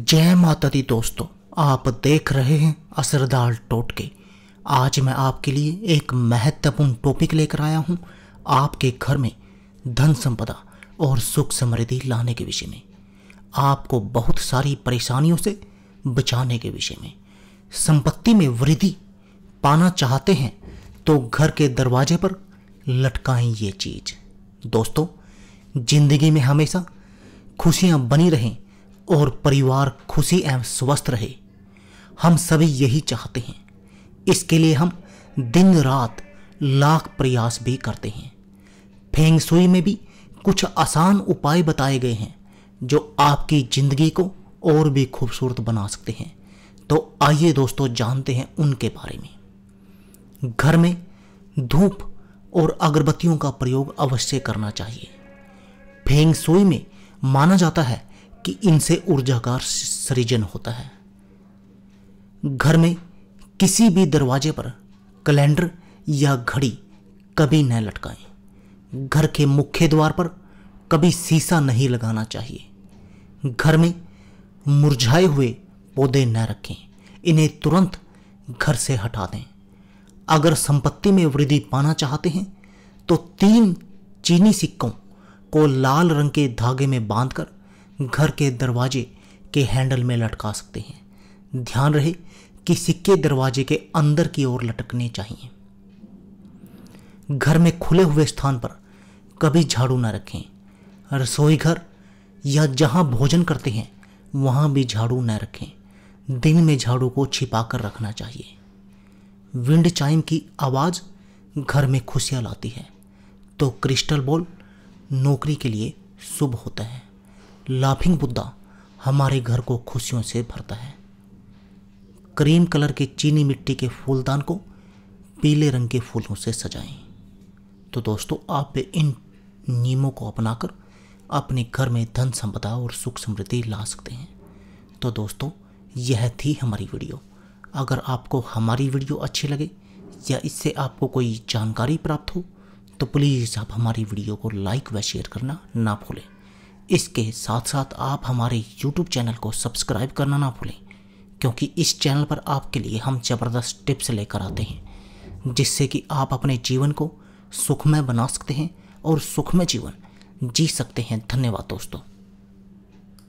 जय माता दी दोस्तों आप देख रहे हैं असरदार टोटके आज मैं आपके लिए एक महत्वपूर्ण टॉपिक लेकर आया हूँ आपके घर में धन संपदा और सुख समृद्धि लाने के विषय में आपको बहुत सारी परेशानियों से बचाने के विषय में संपत्ति में वृद्धि पाना चाहते हैं तो घर के दरवाजे पर लटकाएं ये चीज दोस्तों जिंदगी में हमेशा खुशियां बनी रहें और परिवार खुशी एवं स्वस्थ रहे हम सभी यही चाहते हैं इसके लिए हम दिन रात लाख प्रयास भी करते हैं फेंग सुई में भी कुछ आसान उपाय बताए गए हैं जो आपकी ज़िंदगी को और भी खूबसूरत बना सकते हैं तो आइए दोस्तों जानते हैं उनके बारे में घर में धूप और अगरबत्तियों का प्रयोग अवश्य करना चाहिए फेंग सुई में माना जाता है कि इनसे ऊर्जा का सृजन होता है घर में किसी भी दरवाजे पर कैलेंडर या घड़ी कभी न लटकाएं घर के मुख्य द्वार पर कभी शीशा नहीं लगाना चाहिए घर में मुरझाए हुए पौधे न रखें इन्हें तुरंत घर से हटा दें अगर संपत्ति में वृद्धि पाना चाहते हैं तो तीन चीनी सिक्कों को लाल रंग के धागे में बांधकर घर के दरवाजे के हैंडल में लटका सकते हैं ध्यान रहे कि सिक्के दरवाजे के अंदर की ओर लटकने चाहिए घर में खुले हुए स्थान पर कभी झाड़ू ना रखें रसोई घर या जहां भोजन करते हैं वहां भी झाड़ू न रखें दिन में झाड़ू को छिपा कर रखना चाहिए विंड चाइम की आवाज़ घर में खुशियाँ लाती है तो क्रिस्टल बॉल नौकरी के लिए शुभ होता है लाफिंग बुद्धा हमारे घर को खुशियों से भरता है क्रीम कलर के चीनी मिट्टी के फूलदान को पीले रंग के फूलों से सजाएं तो दोस्तों आप इन नियमों को अपनाकर अपने घर में धन संपदा और सुख समृद्धि ला सकते हैं तो दोस्तों यह थी हमारी वीडियो अगर आपको हमारी वीडियो अच्छी लगे या इससे आपको कोई जानकारी प्राप्त हो तो प्लीज़ आप हमारी वीडियो को लाइक व शेयर करना ना भूलें इसके साथ साथ आप हमारे यूट्यूब चैनल को सब्सक्राइब करना ना भूलें क्योंकि इस चैनल पर आपके लिए हम ज़बरदस्त टिप्स लेकर आते हैं जिससे कि आप अपने जीवन को सुखमय बना सकते हैं और सुखमय जीवन जी सकते हैं धन्यवाद दोस्तों